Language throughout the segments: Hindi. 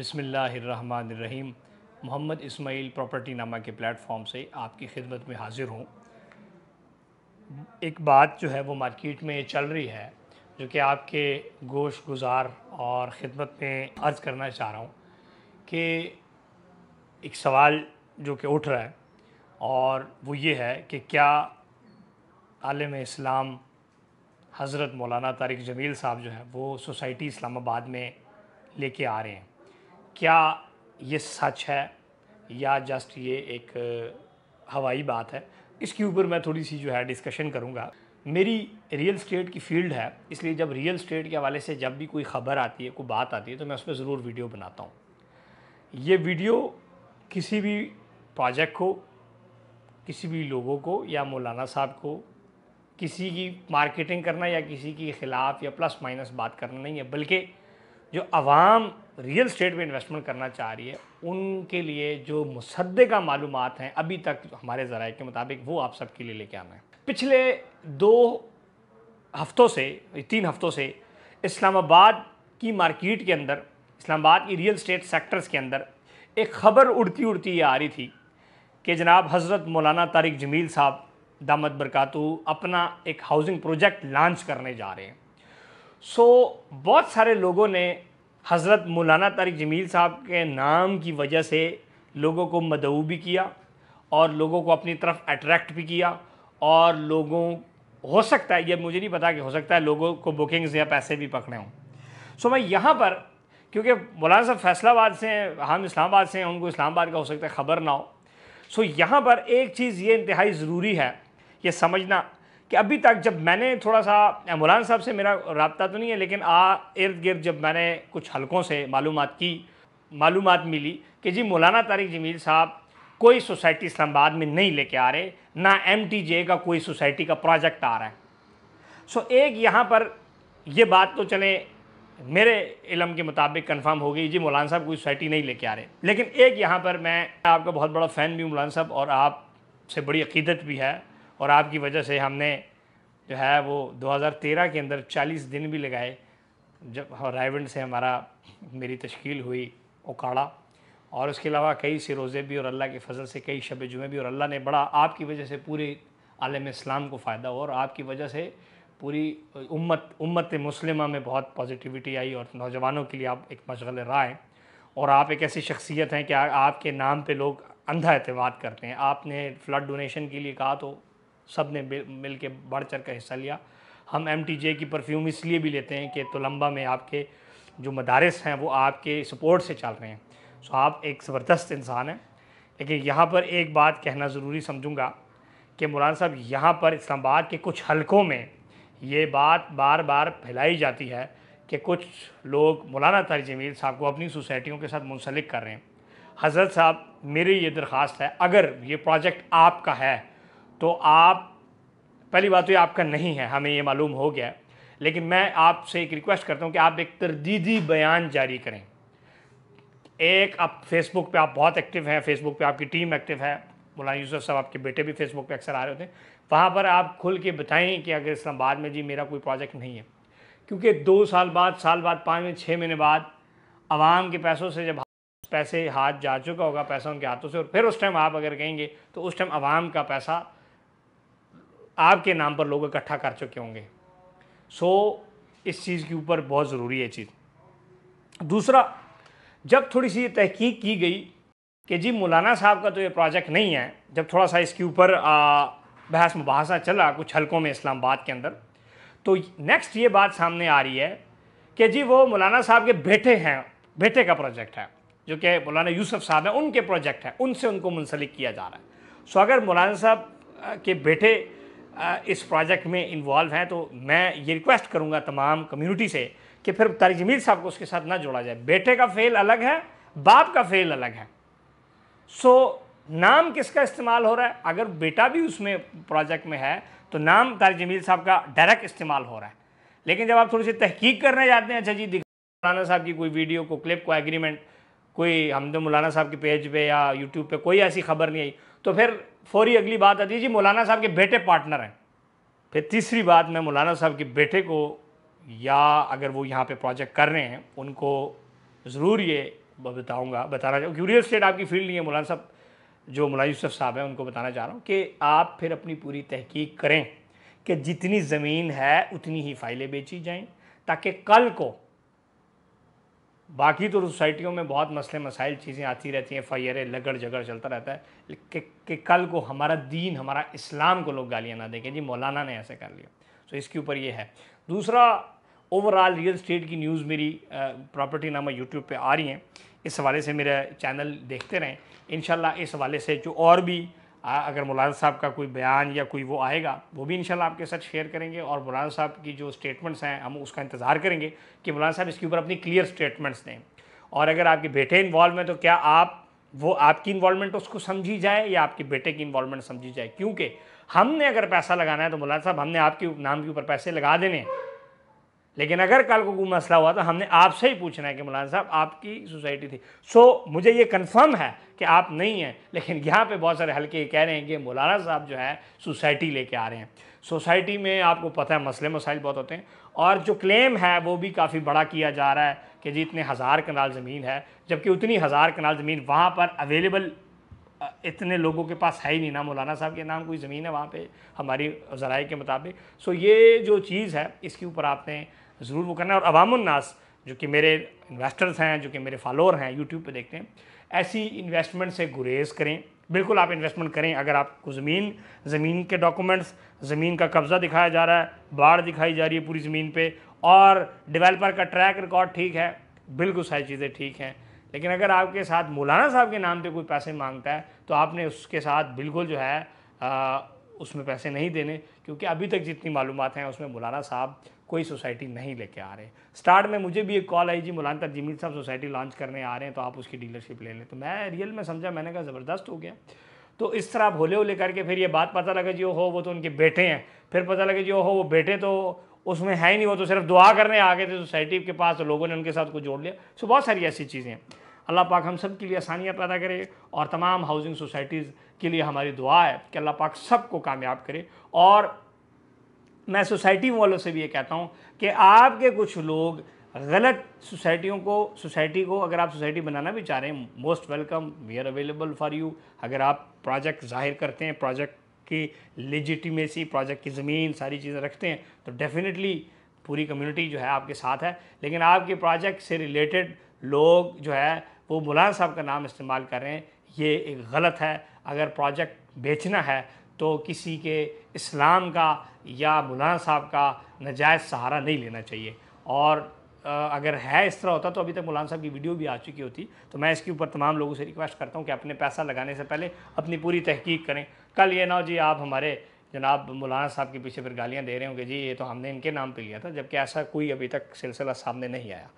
बिसमीम मोहम्मद इस्माइल प्रॉपर्टी नामा के प्लेटफॉर्म से आपकी खिदमत में हाज़िर हूँ एक बात जो है वो मार्केट में चल रही है जो कि आपके गोश गुजार और ख़िदमत में अर्ज़ करना चाह रहा हूँ कि एक सवाल जो कि उठ रहा है और वो ये है कि क्या आलम इस्लाम हज़रत मौलाना तारिक जमील साहब जो है वो सोसाइटी इस्लामाबाद में लेके आ रहे हैं क्या ये सच है या जस्ट ये एक हवाई बात है इसके ऊपर मैं थोड़ी सी जो है डिस्कशन करूँगा मेरी रियल स्टेट की फील्ड है इसलिए जब रियल स्टेट के हवाले से जब भी कोई ख़बर आती है कोई बात आती है तो मैं उस पर ज़रूर वीडियो बनाता हूँ ये वीडियो किसी भी प्रोजेक्ट को किसी भी लोगों को या मौलाना साहब को किसी की मार्केटिंग करना या किसी के ख़िलाफ़ या प्लस माइनस बात करना नहीं है बल्कि जो आवाम रियल स्टेट में इन्वेस्टमेंट करना चाह रही है उनके लिए जो मुसदे का मालूम हैं अभी तक हमारे ज़राए के मुताबिक वो आप सबके लिए लेके आना है पिछले दो हफ्तों से तीन हफ्तों से इस्लामाबाद की मार्केट के अंदर इस्लामाबाद की रियल स्टेट सेक्टर्स के अंदर एक ख़बर उड़ती उड़ती ये आ रही थी कि जनाब हज़रत मौलाना तारिक जमील साहब दामद बरकातू अपना एक हाउसिंग प्रोजेक्ट लॉन्च करने जा रहे हैं सो so, बहुत सारे लोगों ने हज़रत मौलाना तारिक जमील साहब के नाम की वजह से लोगों को मदऊ भी किया और लोगों को अपनी तरफ अट्रैक्ट भी किया और लोगों हो सकता है ये मुझे नहीं पता कि हो सकता है लोगों को बुकिंग्स या पैसे भी पकड़े हों सो मैं यहाँ पर क्योंकि मौलाना साहब फैसलाबाद से हैं हम इस्लामाबाद से हैं उनको इस्लामाबाद का हो सकता है ख़बर ना हो सो यहाँ पर एक चीज़ ये इंतहाई ज़रूरी है ये समझना कि अभी तक जब मैंने थोड़ा सा मौलाना साहब से मेरा रबता तो नहीं है लेकिन आ इर्द गिर्द जब मैंने कुछ हलकों से मालूम की मालूम मिली कि जी मौलाना तारिक जमील साहब कोई सोसाइटी इस्लामाबाद में नहीं लेके आ रहे ना एम का कोई सोसाइटी का प्रोजेक्ट आ रहा है सो एक यहाँ पर ये बात तो चले मेरे इलम के मुताबिक कंफर्म हो गई जी मौलाना साहब कोई सोसाइटी नहीं लेके आ रहे लेकिन एक यहाँ पर मैं आपका बहुत बड़ा फ़ैन भी हूँ मौलाना साहब और आप से बड़ी अकीदत भी है और आपकी वजह से हमने जो है वो 2013 के अंदर 40 दिन भी लगाए जब रायवंड से हमारा मेरी तश्कील हुई ओकाड़ा और उसके अलावा कई से रोज़े भी और अल्लाह के फजल से कई शब जुमे भी और अल्लाह ने बड़ा आपकी वजह से पूरे आलम इस्लाम को फ़ायदा हुआ और आपकी वजह से पूरी उम्मत उम्मत मुस्लिमा में बहुत पॉजिटिविटी आई और नौजवानों के लिए आप एक मशगल राय हैं और आप एक ऐसी शख्सियत हैं कि आपके नाम पे लोग अंधा अतवाद करते हैं आपने फ़्लड डोनेशन के लिए कहा तो सब ने मिल के बढ़ चढ़ कर हिस्सा लिया हम एम की परफ्यूम इसलिए भी लेते हैं कि तोलम्बा में आपके जो मदारस हैं वो आपके सपोर्ट से चल रहे हैं सो आप एक ज़बरदस्त इंसान हैं लेकिन यहाँ पर एक बात कहना ज़रूरी समझूंगा कि मौलाना साहब यहाँ पर इस्लामाबाद के कुछ हलकों में ये बात बार बार फैलाई जाती है कि कुछ लोग मौलाना तारी जमील साहब को अपनी सोसाइटियों के साथ मुंसलिक कर रहे हैं हज़रत साहब मेरी ये दरख्वास्त है अगर ये प्रोजेक्ट आपका है तो आप पहली बात तो ये आपका नहीं है हमें ये मालूम हो गया लेकिन मैं आपसे एक रिक्वेस्ट करता हूँ कि आप एक तरदीदी बयान जारी करें एक आप फेसबुक पे आप बहुत एक्टिव हैं फेसबुक पे आपकी टीम एक्टिव है मौलाना यूसुफ साहब आपके बेटे भी फेसबुक पे अक्सर आ रहे होते हैं वहाँ पर आप खुल के बताएं कि अगर इस्लामाबाद में जी मेरा कोई प्रोजेक्ट नहीं है क्योंकि दो साल बाद साल बाद पाँच में छः महीने बाद आवाम के पैसों से जब पैसे हाथ जा चुका होगा पैसा उनके हाथों से और फिर उस टाइम आप अगर कहेंगे तो उस टाइम आवाम का पैसा आपके नाम पर लोग इकट्ठा कर चुके होंगे सो इस चीज़ के ऊपर बहुत ज़रूरी है चीज़ दूसरा जब थोड़ी सी तहकीक की गई कि जी मौलाना साहब का तो ये प्रोजेक्ट नहीं है जब थोड़ा सा इसके ऊपर बहस मुबासा चला कुछ हलकों में इस्लामाबाद के अंदर तो नेक्स्ट ये बात सामने आ रही है कि जी वो मौलाना साहब के बेटे हैं बेटे का प्रोजेक्ट है जो कि मौलाना यूसुफ साहब हैं उनके प्रोजेक्ट हैं उनसे उनको मुंसलिक किया जा रहा है सो अगर मौलाना साहब के बेटे इस प्रोजेक्ट में इन्वॉल्व हैं तो मैं ये रिक्वेस्ट करूँगा तमाम कम्युनिटी से कि फिर तारिक जमील साहब को उसके साथ ना जोड़ा जाए बेटे का फेल अलग है बाप का फेल अलग है सो नाम किसका इस्तेमाल हो रहा है अगर बेटा भी उसमें प्रोजेक्ट में है तो नाम तारिक जमील साहब का डायरेक्ट इस्तेमाल हो रहा है लेकिन जब आप थोड़ी सी तहकीक करने जाते हैं अच्छा जी दिखा साहब की कोई वीडियो को क्लिप को एग्रीमेंट कोई हमद मौलाना साहब के पेज पे या यूट्यूब पे कोई ऐसी खबर नहीं आई तो फिर फौरी अगली बात आती है जी मौलाना साहब के बेटे पार्टनर हैं फिर तीसरी बात मैं मौलाना साहब के बेटे को या अगर वो यहाँ पे प्रोजेक्ट कर रहे हैं उनको ज़रूर ये बताऊँगा बताना चाहूँ क्यूरियल स्टेट आपकी फील्ड नहीं है मौलाना साहब जो मौलाना यूसफ साहब हैं उनको बताना चाह रहा हूँ कि आप फिर अपनी पूरी तहकीक करें कि जितनी ज़मीन है उतनी ही फाइलें बेची जाएँ ताकि कल को बाकी तो सोसाइटियों में बहुत मसले मसाइल चीज़ें आती रहती हैं फैर लगड़ झगड़ चलता रहता है कि, कि कल को हमारा दीन हमारा इस्लाम को लोग गालियाँ ना देखें जी मौलाना ने ऐसे कर लिया तो इसके ऊपर ये है दूसरा ओवरऑल रियल स्टेट की न्यूज़ मेरी प्रॉपर्टी नामा यूट्यूब पर आ रही हैं इस हवाले से मेरा चैनल देखते रहें इन इस हवाले से जो और भी अगर मौलाना साहब का कोई बयान या कोई वो आएगा वो भी इंशाल्लाह आपके साथ शेयर करेंगे और मौलाना साहब की जो स्टेटमेंट्स हैं हम उसका इंतज़ार करेंगे कि मौलाना साहब इसके ऊपर अपनी क्लियर स्टेटमेंट्स दें और अगर आपके बेटे इन्वॉल्व हैं तो क्या आप वो आपकी इन्वॉलमेंट उसको समझी जाए या आपके बेटे की इन्वॉलमेंट समझी जाए क्योंकि हमने अगर पैसा लगाना है तो मौलाना साहब हमने आपके नाम के ऊपर पैसे लगा देने हैं लेकिन अगर कल को कोई मसला हुआ तो हमने आपसे ही पूछना है कि मौलाना साहब आपकी सोसाइटी थी सो मुझे ये कंफर्म है कि आप नहीं हैं लेकिन यहाँ पे बहुत सारे हल्के कह रहे हैं कि मौलाना साहब जो है सोसाइटी लेके आ रहे हैं सोसाइटी में आपको पता है मसले मसाइल बहुत होते हैं और जो क्लेम है वो भी काफ़ी बड़ा किया जा रहा है कि जी इतने हज़ार कनाल ज़मीन है जबकि उतनी हज़ार कनाल ज़मीन वहाँ पर अवेलेबल इतने लोगों के पास है ही नहीं ना मौलाना साहब के नाम कोई ज़मीन है वहाँ पे हमारी ज़राए के मुताबिक सो ये जो चीज़ है इसके ऊपर आपने ज़रूर वो करना है और अवामनास जो कि मेरे इन्वेस्टर्स हैं जो कि मेरे फॉलोअर हैं यूट्यूब पे देखते हैं ऐसी इन्वेस्टमेंट से गुरेज करें बिल्कुल आप इन्वेस्टमेंट करें अगर आपको ज़मीन ज़मीन के डॉक्यूमेंट्स ज़मीन का कब्ज़ा दिखाया जा रहा है बाढ़ दिखाई जा रही है पूरी ज़मीन पर और डिवेलपर का ट्रैक रिकॉर्ड ठीक है बिल्कुल सारी चीज़ें ठीक हैं लेकिन अगर आपके साथ मौलाना साहब के नाम पे कोई पैसे मांगता है तो आपने उसके साथ बिल्कुल जो है आ, उसमें पैसे नहीं देने क्योंकि अभी तक जितनी मालूम हैं उसमें मौलाना साहब कोई सोसाइटी नहीं लेके आ रहे स्टार्ट में मुझे भी एक कॉल आई जी मौलाना जमीन साहब सोसाइटी लॉन्च करने आ रहे हैं तो आप उसकी डीलरशिप ले लें तो मैं रियल में समझा मैंने कहा ज़बरदस्त हो गया तो इस तरह आप होले होले करके फिर ये बात पता लगा जी हो वो तो उनके बेटे हैं फिर पता लगे जी हो वो बेटे तो उसमें है ही नहीं वो तो सिर्फ दुआ करने आ गए थे तो सोसाइटी के पास तो लोगों ने उनके साथ कुछ जोड़ लिया सो बहुत सारी ऐसी चीज़ें हैं अल्लाह पाक हम सब के लिए आसानियाँ पैदा करे और तमाम हाउसिंग सोसाइटीज़ के लिए हमारी दुआ है कि अल्लाह पाक सबको कामयाब करे और मैं सोसाइटी वालों से भी ये कहता हूँ कि आपके कुछ लोग गलत सोसाइटियों को सोसाइटी को अगर आप सोसाइटी बनाना भी चाह रहे हैं most welcome we are available for you अगर आप प्रोजेक्ट जाहिर करते हैं प्रोजेक्ट की लेजिटिमेसी प्रोजेक्ट की ज़मीन सारी चीज़ें रखते हैं तो डेफिनेटली पूरी कम्युनिटी जो है आपके साथ है लेकिन आपके प्रोजेक्ट से रिलेटेड लोग जो है वो मुलायम साहब का नाम इस्तेमाल कर रहे हैं ये एक गलत है अगर प्रोजेक्ट बेचना है तो किसी के इस्लाम का या मुलायम साहब का नजायज़ सहारा नहीं लेना चाहिए और अगर है इस तरह होता तो अभी तक मौलाना साहब की वीडियो भी आ चुकी होती तो मैं इसके ऊपर तमाम लोगों से रिक्वेस्ट करता हूँ कि अपने पैसा लगाने से पहले अपनी पूरी तहकीक करें कल ये ना हो जी आप हमारे जनाब मौलाना साहब के पीछे फिर गालियाँ दे रहे होंगे जी ये तो हमने इनके नाम पर लिया था जबकि ऐसा कोई अभी तक सिलसिला सामने नहीं आया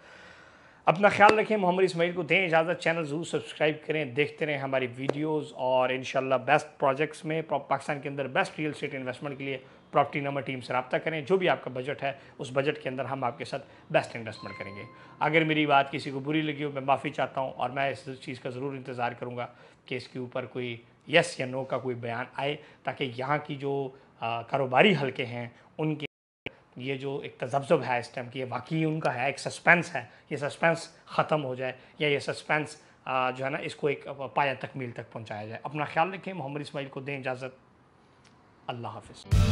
अपना ख्याल रखें मोहम्मद इसमाइल को दें इजाज़त चैनल ज़रूर सब्सक्राइब करें देखते रहें हमारी वीडियोज़ और इन बेस्ट प्रोजेक्ट्स में पाकिस्तान के अंदर बेस्ट रियल स्टेट इन्वेस्टमेंट के लिए प्रॉपर्टी नंबर टीम से रबता करें जो भी आपका बजट है उस बजट के अंदर हम आपके साथ बेस्ट इन्वेस्टमेंट करेंगे अगर मेरी बात किसी को बुरी लगी हो मैं माफ़ी चाहता हूँ और मैं इस चीज़ का ज़रूर इंतज़ार करूँगा कि इसके ऊपर कोई यस या नो का कोई बयान आए ताकि यहाँ की जो कारोबारी हल्के हैं उनके ये जो एक तजब्जब है इस टाइम की ये वाकई उनका है एक सस्पेंस है ये सस्पेंस ख़त्म हो जाए या ये सस्पेंस जो है ना इसको एक पाया तकमील तक पहुँचाया जाए अपना ख्याल रखें मोहम्मद इसमाइल को दें इजाज़त अल्लाह हाफिज़